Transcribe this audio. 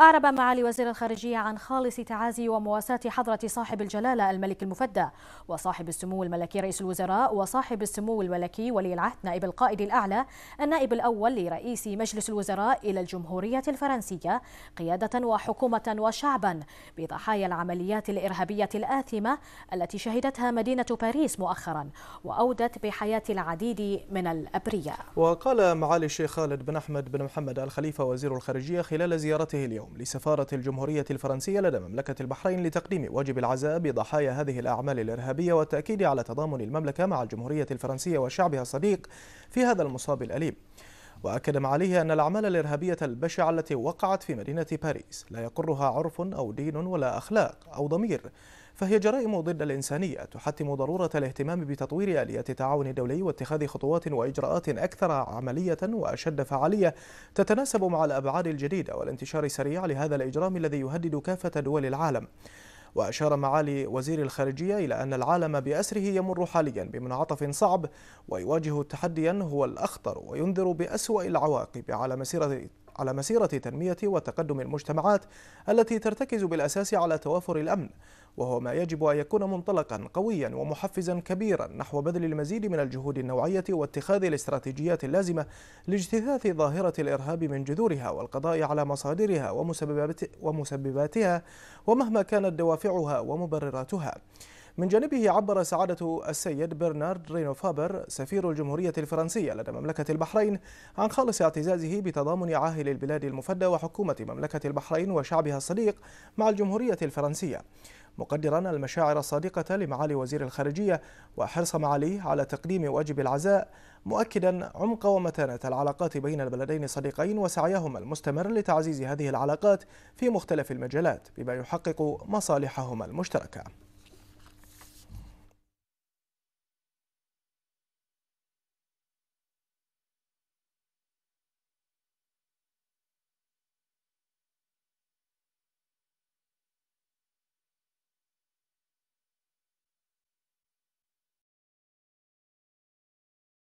أعرب معالي وزير الخارجية عن خالص تعازي ومواساة حضرة صاحب الجلالة الملك المفدى وصاحب السمو الملكي رئيس الوزراء وصاحب السمو الملكي ولي العهد نائب القائد الأعلى النائب الأول لرئيس مجلس الوزراء إلى الجمهورية الفرنسية قيادة وحكومة وشعبا بضحايا العمليات الإرهابية الآثمة التي شهدتها مدينة باريس مؤخرا وأودت بحياة العديد من الأبرياء وقال معالي الشيخ خالد بن أحمد بن محمد الخليفة وزير الخارجية خلال زيارته اليوم اليوم لسفارة الجمهورية الفرنسية لدى مملكة البحرين لتقديم واجب العزاء بضحايا هذه الأعمال الإرهابية والتأكيد على تضامن المملكة مع الجمهورية الفرنسية وشعبها الصديق في هذا المصاب الأليم وأكد معاليه أن الأعمال الإرهابية البشعة التي وقعت في مدينة باريس لا يقرها عرف أو دين ولا أخلاق أو ضمير فهي جرائم ضد الإنسانية تحتم ضرورة الاهتمام بتطوير آليات التعاون الدولي واتخاذ خطوات وإجراءات أكثر عملية وأشد فعالية تتناسب مع الأبعاد الجديدة والانتشار السريع لهذا الإجرام الذي يهدد كافة دول العالم وأشار معالي وزير الخارجية إلى أن العالم بأسره يمر حاليا بمنعطف صعب ويواجه تحديا هو الأخطر وينذر بأسوأ العواقب على مسيرة على مسيرة تنمية وتقدم المجتمعات التي ترتكز بالأساس على توافر الأمن وهو ما يجب أن يكون منطلقا قويا ومحفزا كبيرا نحو بذل المزيد من الجهود النوعية واتخاذ الاستراتيجيات اللازمة لاجتثاث ظاهرة الإرهاب من جذورها والقضاء على مصادرها ومسبباتها ومهما كانت دوافعها ومبرراتها من جانبه عبر سعادة السيد برنارد رينو فابر سفير الجمهورية الفرنسية لدى مملكة البحرين عن خالص اعتزازه بتضامن عاهل البلاد المفدى وحكومة مملكة البحرين وشعبها الصديق مع الجمهورية الفرنسية مقدرا المشاعر الصادقة لمعالي وزير الخارجية وحرص معاليه على تقديم واجب العزاء مؤكدا عمق ومتانة العلاقات بين البلدين الصديقين وسعيهما المستمر لتعزيز هذه العلاقات في مختلف المجالات بما يحقق مصالحهما المشتركة